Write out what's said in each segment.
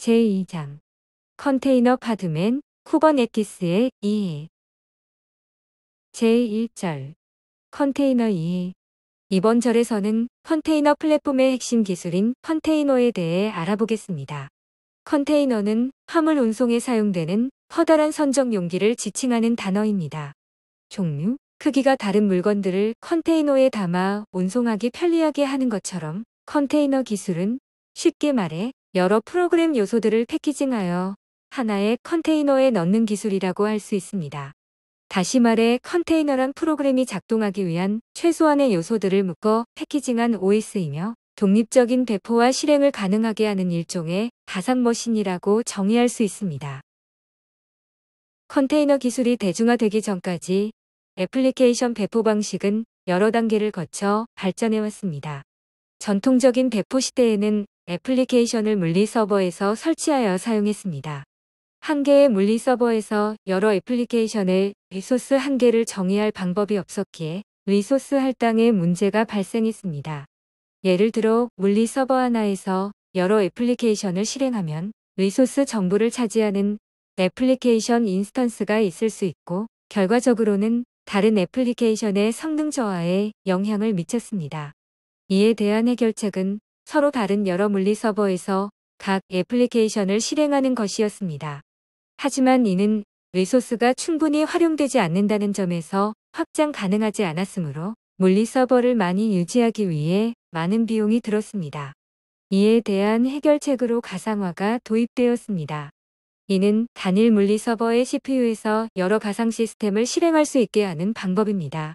제2장 컨테이너 파드맨 쿠버네티스의 이해 제1절 컨테이너 이해 이번 절에서는 컨테이너 플랫폼의 핵심 기술인 컨테이너에 대해 알아보겠습니다. 컨테이너는 화물 운송에 사용되는 커다란 선적 용기를 지칭하는 단어입니다. 종류, 크기가 다른 물건들을 컨테이너에 담아 운송하기 편리하게 하는 것처럼 컨테이너 기술은 쉽게 말해 여러 프로그램 요소들을 패키징하여 하나의 컨테이너에 넣는 기술이라고 할 수 있습니다. 다시 말해 컨테이너란 프로그램이 작동하기 위한 최소한의 요소들을 묶어 패키징한 OS이며 독립적인 배포와 실행을 가능하게 하는 일종의 가상머신이라고 정의할 수 있습니다. 컨테이너 기술이 대중화되기 전까지 애플리케이션 배포 방식은 여러 단계를 거쳐 발전해왔습니다. 전통적인 배포 시대에는 애플리케이션을 물리 서버에서 설치하여 사용했습니다. 한 개의 물리 서버에서 여러 애플리케이션의 리소스 한 개를 정의할 방법이 없었기에 리소스 할당에 문제가 발생했습니다. 예를 들어 물리 서버 하나에서 여러 애플리케이션을 실행하면 리소스 정보를 차지하는 애플리케이션 인스턴스가 있을 수 있고 결과적으로는 다른 애플리케이션의 성능 저하에 영향을 미쳤습니다. 이에 대한 해결책은 서로 다른 여러 물리 서버에서 각 애플리케이션을 실행하는 것이었습니다. 하지만 이는 리소스가 충분히 활용되지 않는다는 점에서 확장 가능하지 않았으므로 물리 서버를 많이 유지하기 위해 많은 비용이 들었습니다. 이에 대한 해결책으로 가상화가 도입되었습니다. 이는 단일 물리 서버의 CPU에서 여러 가상 시스템을 실행할 수 있게 하는 방법입니다.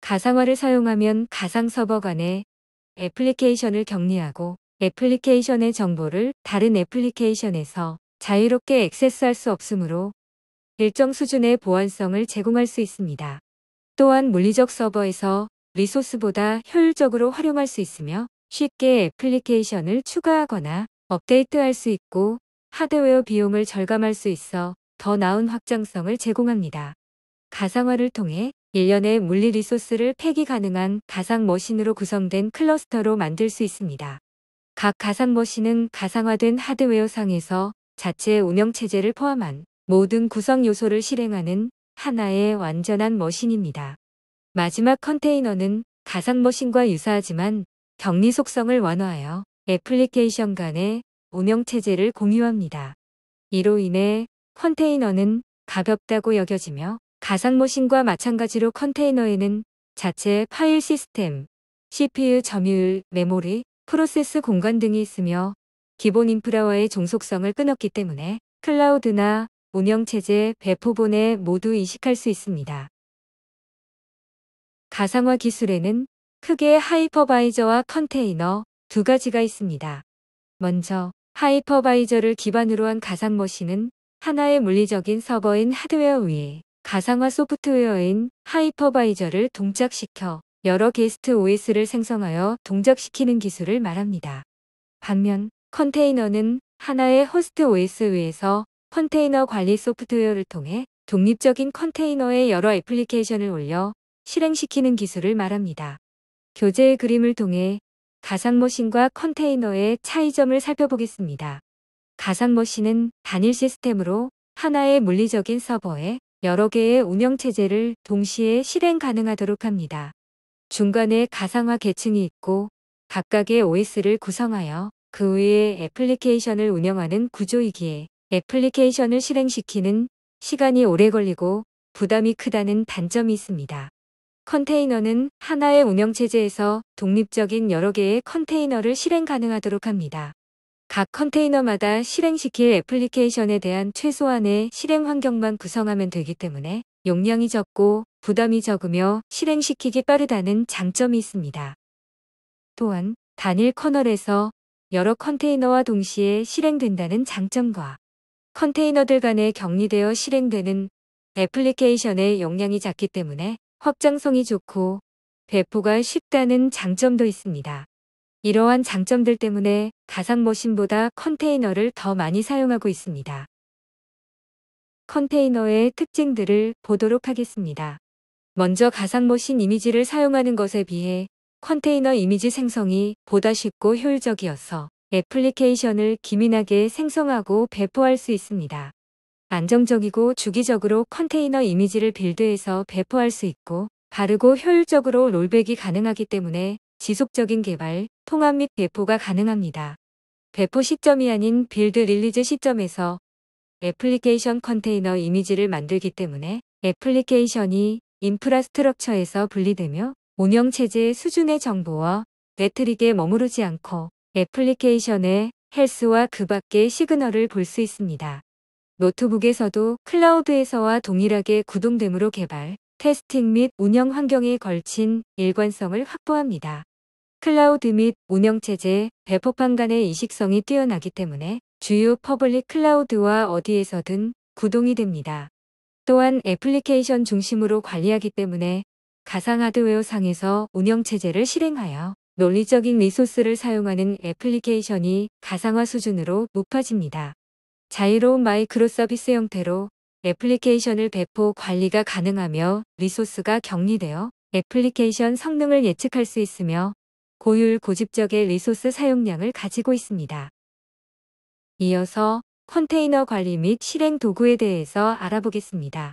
가상화를 사용하면 가상 서버 간에 애플리케이션을 격리하고 애플리케이션의 정보를 다른 애플리케이션에서 자유롭게 액세스할 수 없으므로 일정 수준의 보안성을 제공할 수 있습니다. 또한 물리적 서버에서 리소스보다 효율적으로 활용할 수 있으며 쉽게 애플리케이션을 추가하거나 업데이트할 수 있고 하드웨어 비용을 절감할 수 있어 더 나은 확장성을 제공합니다. 가상화를 통해 1년에 물리 리소스를 폐기 가능한 가상 머신으로 구성된 클러스터로 만들 수 있습니다. 각 가상 머신은 가상화된 하드웨어상에서 자체 운영체제를 포함한 모든 구성 요소를 실행하는 하나의 완전한 머신입니다. 마지막 컨테이너는 가상 머신과 유사하지만 격리 속성을 완화하여 애플리케이션 간의 운영체제를 공유합니다. 이로 인해 컨테이너는 가볍다고 여겨지며 가상모신과 마찬가지로 컨테이너에는 자체 파일 시스템, CPU 점유율, 메모리, 프로세스 공간 등이 있으며 기본 인프라와의 종속성을 끊었기 때문에 클라우드나 운영체제, 배포본에 모두 이식할 수 있습니다. 가상화 기술에는 크게 하이퍼바이저와 컨테이너 두 가지가 있습니다. 먼저 하이퍼바이저를 기반으로 한 가상머신은 하나의 물리적인 서버인 하드웨어 위에 가상화 소프트웨어인 하이퍼바이저를 동작시켜 여러 게스트 OS를 생성하여 동작시키는 기술을 말합니다. 반면 컨테이너는 하나의 호스트 OS 위에서 컨테이너 관리 소프트웨어를 통해 독립적인 컨테이너에 여러 애플리케이션을 올려 실행시키는 기술을 말합니다. 교재의 그림을 통해 가상머신과 컨테이너의 차이점을 살펴보겠습니다. 가상머신은 단일 시스템으로 하나의 물리적인 서버에 여러 개의 운영체제를 동시에 실행 가능하도록 합니다. 중간에 가상화 계층이 있고 각각의 OS를 구성하여 그 위에 애플리케이션을 운영하는 구조이기에 애플리케이션을 실행시키는 시간이 오래 걸리고 부담이 크다는 단점이 있습니다. 컨테이너는 하나의 운영체제에서 독립적인 여러 개의 컨테이너를 실행 가능하도록 합니다. 각 컨테이너마다 실행시킬 애플리케이션에 대한 최소한의 실행 환경만 구성하면 되기 때문에 용량이 적고 부담이 적으며 실행시키기 빠르다는 장점이 있습니다. 또한 단일 커널에서 여러 컨테이너와 동시에 실행된다는 장점과 컨테이너들 간에 격리되어 실행되는 애플리케이션의 용량이 작기 때문에 확장성이 좋고 배포가 쉽다는 장점도 있습니다. 이러한 장점들 때문에 가상머신보다 컨테이너를 더 많이 사용하고 있습니다. 컨테이너의 특징들을 보도록 하겠습니다. 먼저 가상머신 이미지를 사용하는 것에 비해 컨테이너 이미지 생성이 보다 쉽고 효율적이어서 애플리케이션을 기민하게 생성하고 배포할 수 있습니다. 안정적이고 주기적으로 컨테이너 이미지를 빌드해서 배포할 수 있고 바르고 효율적으로 롤백이 가능하기 때문에 지속적인 개발, 통합 및 배포가 가능합니다. 배포 시점이 아닌 빌드 릴리즈 시점에서 애플리케이션 컨테이너 이미지를 만들기 때문에 애플리케이션이 인프라스트럭처에서 분리되며 운영체제 의 수준의 정보와 매트릭에 머무르지 않고 애플리케이션의 헬스와 그 밖의 시그널을 볼 수 있습니다. 노트북에서도 클라우드에서와 동일하게 구동됨으로 개발, 테스팅 및 운영 환경에 걸친 일관성을 확보합니다. 클라우드 및 운영체제, 배포판 간의 이식성이 뛰어나기 때문에 주요 퍼블릭 클라우드와 어디에서든 구동이 됩니다. 또한 애플리케이션 중심으로 관리하기 때문에 가상 하드웨어 상에서 운영체제를 실행하여 논리적인 리소스를 사용하는 애플리케이션이 가상화 수준으로 높아집니다. 자유로운 마이크로 서비스 형태로 애플리케이션을 배포 관리가 가능하며 리소스가 격리되어 애플리케이션 성능을 예측할 수 있으며 고율 고집적의 리소스 사용량을 가지고 있습니다. 이어서 컨테이너 관리 및 실행 도구에 대해서 알아보겠습니다.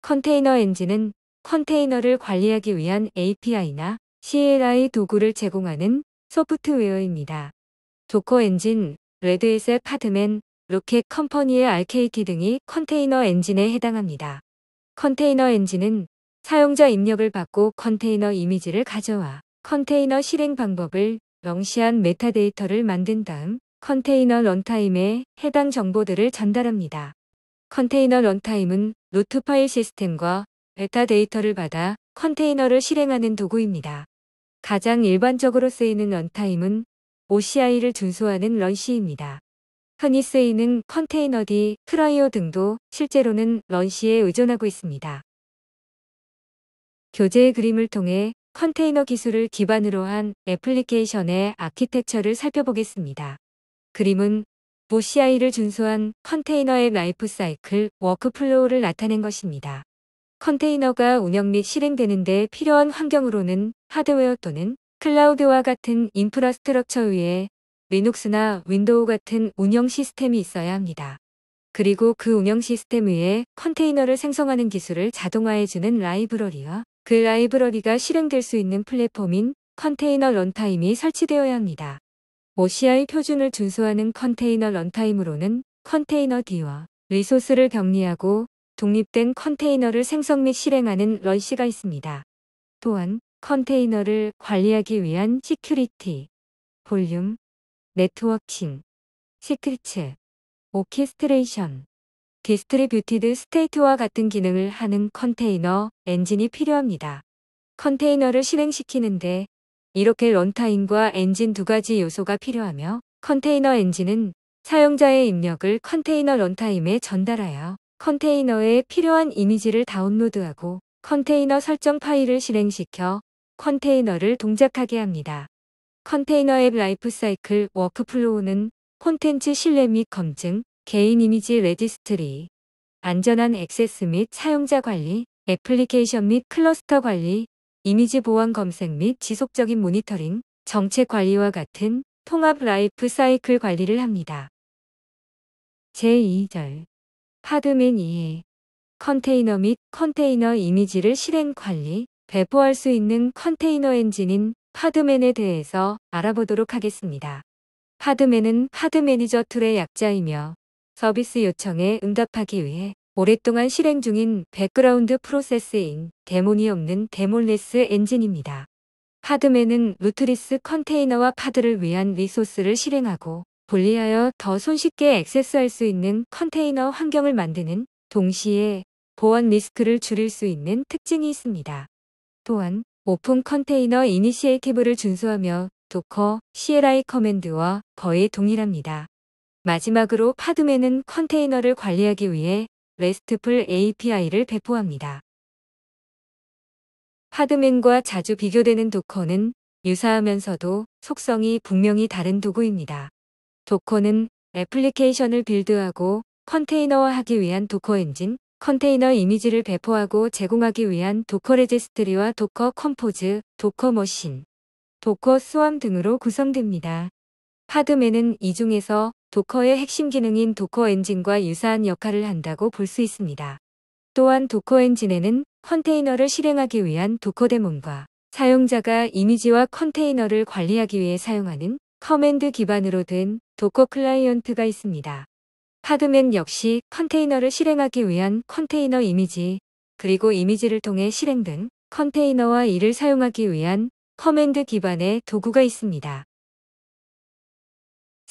컨테이너 엔진은 컨테이너를 관리하기 위한 API나 CLI 도구를 제공하는 소프트웨어입니다. 도커 엔진, 레드에셋 파드맨, 로켓 컴퍼니의 RKT 등이 컨테이너 엔진에 해당합니다. 컨테이너 엔진은 사용자 입력을 받고 컨테이너 이미지를 가져와 컨테이너 실행 방법을 명시한 메타데이터를 만든 다음 컨테이너 런타임에 해당 정보들을 전달합니다. 컨테이너 런타임은 노트 파일 시스템과 메타데이터를 받아 컨테이너를 실행하는 도구입니다. 가장 일반적으로 쓰이는 런타임은 OCI를 준수하는 런시입니다. 흔히 쓰이는 컨테이너 D, 크라이오 등도 실제로는 런시에 의존하고 있습니다. 교재의 그림을 통해 컨테이너 기술을 기반으로 한 애플리케이션의 아키텍처를 살펴보겠습니다. 그림은 모CI를 준수한 컨테이너의 라이프 사이클 워크플로우를 나타낸 것입니다. 컨테이너가 운영 및 실행되는 데 필요한 환경으로는 하드웨어 또는 클라우드와 같은 인프라스트럭처 위에 리눅스나 윈도우 같은 운영 시스템이 있어야 합니다. 그리고 그 운영 시스템 위에 컨테이너를 생성하는 기술을 자동화해주는 라이브러리와 그 라이브러리가 실행될 수 있는 플랫폼인 컨테이너 런타임이 설치되어야 합니다. OCI 표준을 준수하는 컨테이너 런타임으로는 컨테이너 D와 리소스를 격리하고 독립된 컨테이너를 생성 및 실행하는 런시가 있습니다. 또한 컨테이너를 관리하기 위한 시큐리티, 볼륨, 네트워킹, 시크릿, 오케스트레이션, 디스트리뷰티드 스테이트와 같은 기능을 하는 컨테이너 엔진이 필요합니다. 컨테이너를 실행시키는데 이렇게 런타임과 엔진 두 가지 요소가 필요하며 컨테이너 엔진은 사용자의 입력을 컨테이너 런타임에 전달하여 컨테이너에 필요한 이미지를 다운로드하고 컨테이너 설정 파일을 실행시켜 컨테이너를 동작하게 합니다. 컨테이너 앱 라이프사이클 워크플로우는 콘텐츠 신뢰 및 검증, 개인 이미지 레지스트리, 안전한 액세스 및 사용자 관리, 애플리케이션 및 클러스터 관리, 이미지 보안 검색 및 지속적인 모니터링, 정책 관리와 같은 통합 라이프 사이클 관리를 합니다. 제2절 파드맨 2해 컨테이너 및 컨테이너 이미지를 실행 관리, 배포할 수 있는 컨테이너 엔진인 파드맨에 대해서 알아보도록 하겠습니다. 파드맨은 파드 매니저 툴의 약자이며 서비스 요청에 응답하기 위해 오랫동안 실행 중인 백그라운드 프로세스인 데몬이 없는 데몬레스 엔진입니다. 파드맨은 루트리스 컨테이너와 파드를 위한 리소스를 실행하고 분리하여 더 손쉽게 액세스할 수 있는 컨테이너 환경을 만드는 동시에 보안 리스크를 줄일 수 있는 특징이 있습니다. 또한 오픈 컨테이너 이니시에이티브를 준수하며 도커, CLI 커맨드와 거의 동일합니다. 마지막으로 파드맨은 컨테이너를 관리하기 위해 RESTful API를 배포합니다. 파드맨과 자주 비교되는 도커는 유사하면서도 속성이 분명히 다른 도구입니다. 도커는 애플리케이션을 빌드하고 컨테이너화하기 위한 도커 엔진, 컨테이너 이미지를 배포하고 제공하기 위한 도커 레지스트리와 도커 컴포즈, 도커 머신, 도커 스왰 등으로 구성됩니다. 파드맨은 이 중에서 도커의 핵심 기능인 도커 엔진과 유사한 역할을 한다고 볼 수 있습니다. 또한 도커 엔진에는 컨테이너를 실행하기 위한 도커 데몬과 사용자가 이미지와 컨테이너를 관리하기 위해 사용하는 커맨드 기반으로 된 도커 클라이언트가 있습니다. 카드맨 역시 컨테이너를 실행하기 위한 컨테이너 이미지, 그리고 이미지를 통해 실행된 컨테이너와 이를 사용하기 위한 커맨드 기반의 도구가 있습니다.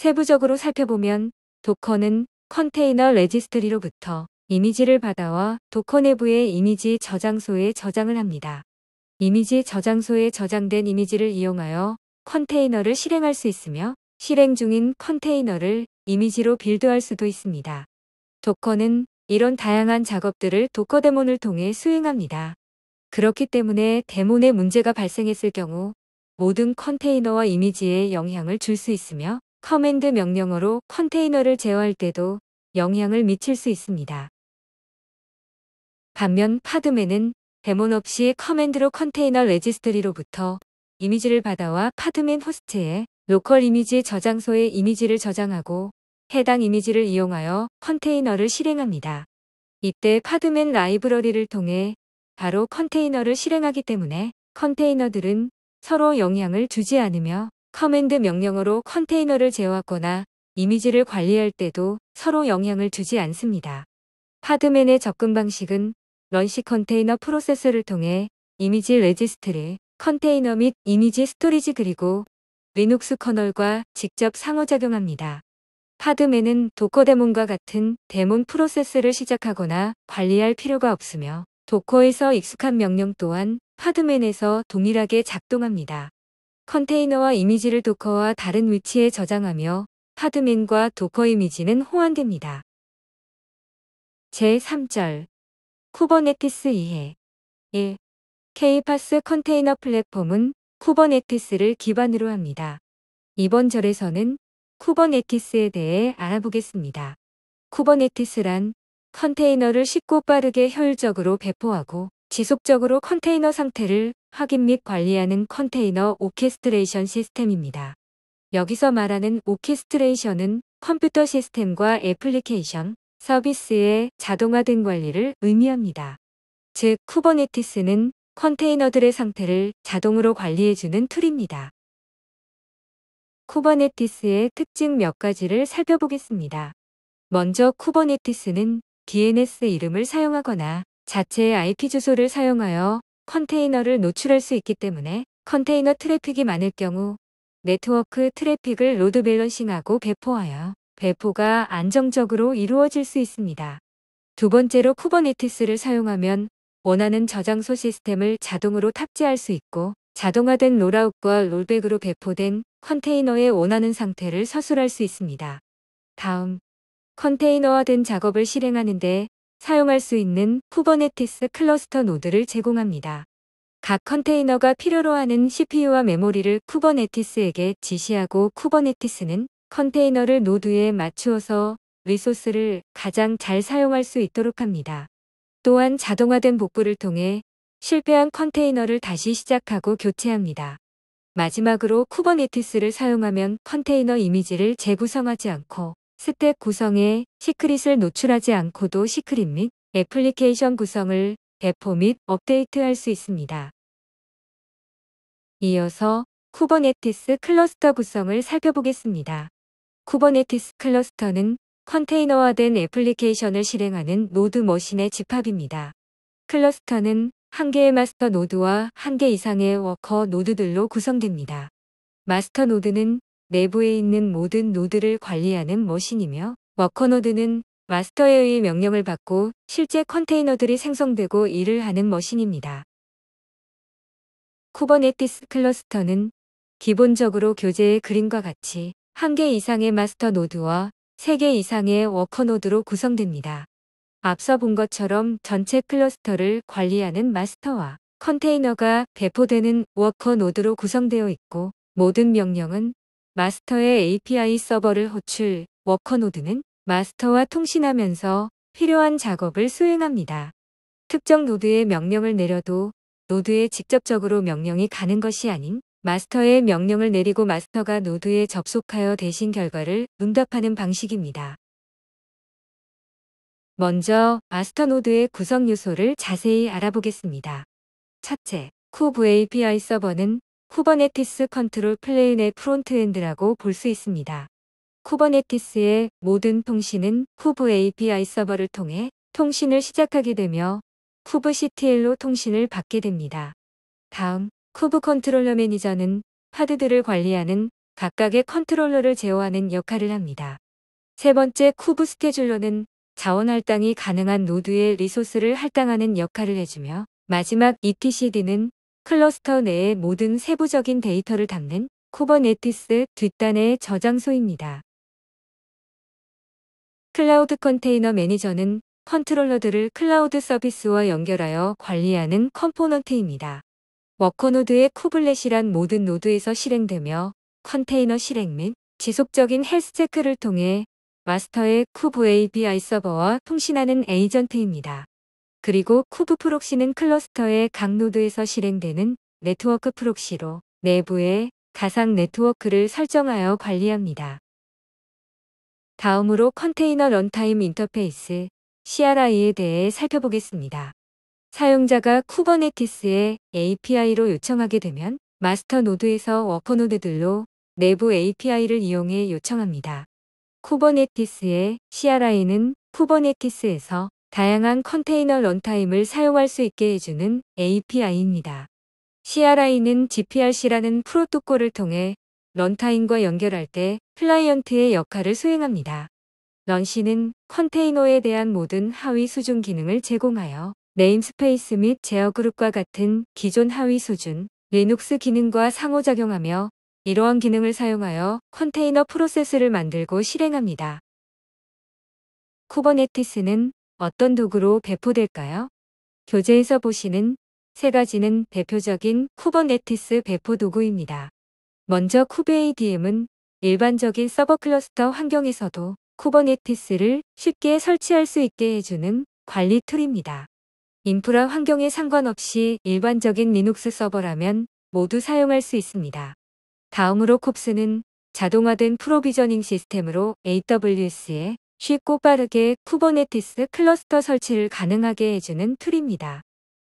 세부적으로 살펴보면 도커는 컨테이너 레지스트리로부터 이미지를 받아와 도커 내부의 이미지 저장소에 저장을 합니다. 이미지 저장소에 저장된 이미지를 이용하여 컨테이너를 실행할 수 있으며 실행 중인 컨테이너를 이미지로 빌드할 수도 있습니다. 도커는 이런 다양한 작업들을 도커 데몬을 통해 수행합니다. 그렇기 때문에 데몬에 문제가 발생했을 경우 모든 컨테이너와 이미지에 영향을 줄 수 있으며 커맨드 명령어로 컨테이너를 제어할 때도 영향을 미칠 수 있습니다. 반면 파드맨은 데몬 없이 커맨드로 컨테이너 레지스트리로부터 이미지를 받아와 파드맨 호스트에 로컬 이미지 저장소에 이미지를 저장하고 해당 이미지를 이용하여 컨테이너를 실행합니다. 이때 파드맨 라이브러리를 통해 바로 컨테이너를 실행하기 때문에 컨테이너들은 서로 영향을 주지 않으며 커맨드 명령어로 컨테이너를 제어하거나 이미지를 관리할 때도 서로 영향을 주지 않습니다. 파드맨의 접근 방식은 런시 컨테이너 프로세서를 통해 이미지 레지스트를 컨테이너 및 이미지 스토리지 그리고 리눅스 커널과 직접 상호작용합니다. 파드맨은 도커 데몬과 같은 데몬 프로세스를 시작하거나 관리할 필요가 없으며 도커에서 익숙한 명령 또한 파드맨에서 동일하게 작동합니다. 컨테이너와 이미지를 도커와 다른 위치에 저장하며 하드민과 도커 이미지는 호환됩니다. 제3절 쿠버네티스 이해 1. 케이파스 컨테이너 플랫폼은 쿠버네티스를 기반으로 합니다. 이번 절에서는 쿠버네티스에 대해 알아보겠습니다. 쿠버네티스란 컨테이너를 쉽고 빠르게 효율적으로 배포하고 지속적으로 컨테이너 상태를 확인 및 관리하는 컨테이너 오케스트레이션 시스템입니다. 여기서 말하는 오케스트레이션은 컴퓨터 시스템과 애플리케이션, 서비스의 자동화 된 관리를 의미합니다. 즉, 쿠버네티스는 컨테이너들의 상태를 자동으로 관리해주는 툴입니다. 쿠버네티스의 특징 몇 가지를 살펴보겠습니다. 먼저 쿠버네티스는 DNS 이름을 사용하거나 자체 IP 주소를 사용하여 컨테이너를 노출할 수 있기 때문에 컨테이너 트래픽이 많을 경우 네트워크 트래픽을 로드 밸런싱하고 배포하여 배포가 안정적으로 이루어질 수 있습니다. 두 번째로 쿠버네티스를 사용하면 원하는 저장소 시스템을 자동으로 탑재할 수 있고 자동화된 롤아웃과 롤백으로 배포된 컨테이너의 원하는 상태를 서술할 수 있습니다. 다음, 컨테이너화된 작업을 실행하는데 사용할 수 있는 쿠버네티스 클러스터 노드를 제공합니다. 각 컨테이너가 필요로 하는 CPU와 메모리를 쿠버네티스에게 지시하고 쿠버네티스는 컨테이너를 노드에 맞추어서 리소스를 가장 잘 사용할 수 있도록 합니다. 또한 자동화된 복구를 통해 실패한 컨테이너를 다시 시작하고 교체합니다. 마지막으로 쿠버네티스를 사용하면 컨테이너 이미지를 재구성하지 않고 스택 구성에 시크릿을 노출하지 않고도 시크릿 및 애플리케이션 구성을 배포 및 업데이트할 수 있습니다. 이어서 쿠버네티스 클러스터 구성을 살펴보겠습니다. 쿠버네티스 클러스터는 컨테이너화된 애플리케이션을 실행하는 노드 머신의 집합입니다. 클러스터는 한 개의 마스터 노드와 한 개 이상의 워커 노드들로 구성됩니다. 마스터 노드는 내부에 있는 모든 노드를 관리하는 머신이며 워커노드는 마스터에 의해 명령을 받고 실제 컨테이너들이 생성되고 일을 하는 머신입니다. 쿠버네티스 클러스터는 기본적으로 교재의 그림과 같이 1개 이상의 마스터 노드와 3개 이상의 워커 노드로 구성됩니다. 앞서 본 것처럼 전체 클러스터를 관리하는 마스터와 컨테이너가 배포되는 워커 노드로 구성되어 있고 모든 명령은 마스터의 API 서버를 호출, 워커노드는 마스터와 통신하면서 필요한 작업을 수행합니다. 특정 노드에 명령을 내려도 노드에 직접적으로 명령이 가는 것이 아닌 마스터의 명령을 내리고 마스터가 노드에 접속하여 대신 결과를 응답하는 방식입니다. 먼저 마스터 노드의 구성 요소를 자세히 알아보겠습니다. 첫째, 쿠브 API 서버는 쿠버네티스 컨트롤 플레인의 프론트엔드라고 볼 수 있습니다. 쿠버네티스의 모든 통신은 쿠브 API 서버를 통해 통신을 시작하게 되며 쿠브 CTL로 통신을 받게 됩니다. 다음 쿠브 컨트롤러 매니저는 파드들을 관리하는 각각의 컨트롤러를 제어하는 역할을 합니다. 세 번째 쿠브 스케줄러는 자원 할당이 가능한 노드의 리소스를 할당하는 역할을 해주며 마지막 ETCD는 클러스터 내의 모든 세부적인 데이터를 담는 쿠버네티스 뒷단의 저장소입니다. 클라우드 컨테이너 매니저는 컨트롤러들을 클라우드 서비스와 연결하여 관리하는 컴포넌트입니다. 워커노드의 쿠블렛이란 모든 노드에서 실행되며 컨테이너 실행 및 지속적인 헬스체크를 통해 마스터의 쿠브 API 서버와 통신하는 에이전트입니다. 그리고 쿠브 프록시는 클러스터의 각 노드에서 실행되는 네트워크 프록시로 내부의 가상 네트워크를 설정하여 관리합니다. 다음으로 컨테이너 런타임 인터페이스 CRI에 대해 살펴보겠습니다. 사용자가 쿠버네티스의 API로 요청하게 되면 마스터 노드에서 워커 노드들로 내부 API를 이용해 요청합니다. 쿠버네티스의 CRI는 쿠버네티스에서 다양한 컨테이너 런타임을 사용할 수 있게 해주는 API입니다. CRI는 GPRC라는 프로토콜을 통해 런타임과 연결할 때 클라이언트의 역할을 수행합니다. 런시는 컨테이너에 대한 모든 하위 수준 기능을 제공하여 네임스페이스 및 제어 그룹과 같은 기존 하위 수준 리눅스 기능과 상호작용하며 이러한 기능을 사용하여 컨테이너 프로세스를 만들고 실행합니다. 쿠버네티스는 어떤 도구로 배포될까요? 교재에서 보시는 세 가지는 대표적인 쿠버네티스 배포 도구입니다. 먼저 쿠베ADM은 일반적인 서버 클러스터 환경에서도 쿠버네티스를 쉽게 설치할 수 있게 해주는 관리 툴입니다. 인프라 환경에 상관없이 일반적인 리눅스 서버라면 모두 사용할 수 있습니다. 다음으로 콥스는 자동화된 프로비저닝 시스템으로 a w s 에 쉽고 빠르게 쿠버네티스 클러스터 설치를 가능하게 해주는 툴입니다.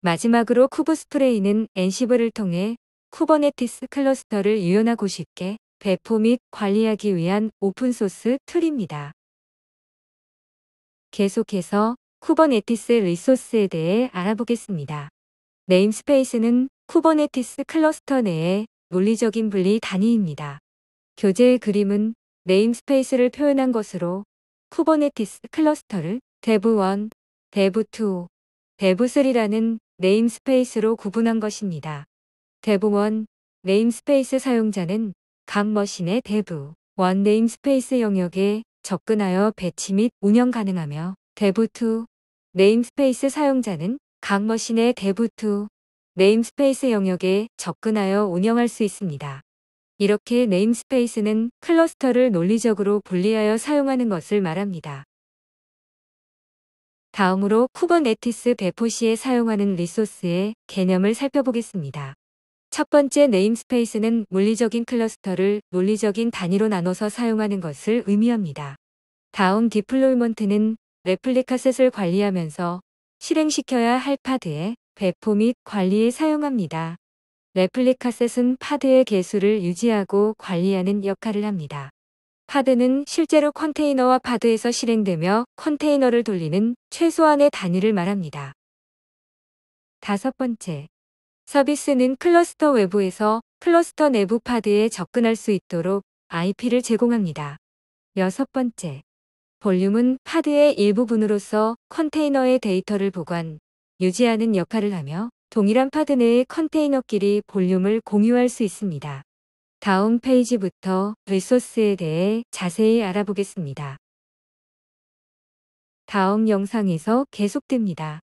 마지막으로 쿠브 스프레이는 엔시브를 통해 쿠버네티스 클러스터를 유연하고 쉽게 배포 및 관리하기 위한 오픈소스 툴입니다. 계속해서 쿠버네티스 리소스에 대해 알아보겠습니다. 네임스페이스는 쿠버네티스 클러스터 내의 논리적인 분리 단위입니다. 교재의 그림은 네임스페이스를 표현한 것으로 쿠버네티스 클러스터를 데브1, 데브2, 데브3라는 네임스페이스로 구분한 것입니다. 데브1 네임스페이스 사용자는 각 머신의 데브1 네임스페이스 영역에 접근하여 배치 및 운영 가능하며 데브2 네임스페이스 사용자는 각 머신의 데브2 네임스페이스 영역에 접근하여 운영할 수 있습니다. 이렇게 네임스페이스는 클러스터를 논리적으로 분리하여 사용하는 것을 말합니다. 다음으로 쿠버네티스 배포 시에 사용하는 리소스의 개념을 살펴보겠습니다. 첫 번째 네임스페이스는 물리적인 클러스터를 논리적인 단위로 나눠서 사용하는 것을 의미합니다. 다음 디플로이먼트는 레플리카셋을 관리하면서 실행시켜야 할 파드의 배포 및 관리에 사용합니다. 레플리카셋은 파드의 개수를 유지하고 관리하는 역할을 합니다. 파드는 실제로 컨테이너와 파드에서 실행되며 컨테이너를 돌리는 최소한의 단위를 말합니다. 다섯 번째, 서비스는 클러스터 외부에서 클러스터 내부 파드에 접근할 수 있도록 IP를 제공합니다. 여섯 번째, 볼륨은 파드의 일부분으로서 컨테이너의 데이터를 보관, 유지하는 역할을 하며 동일한 파드 내의 컨테이너끼리 볼륨을 공유할 수 있습니다. 다음 페이지부터 리소스에 대해 자세히 알아보겠습니다. 다음 영상에서 계속됩니다.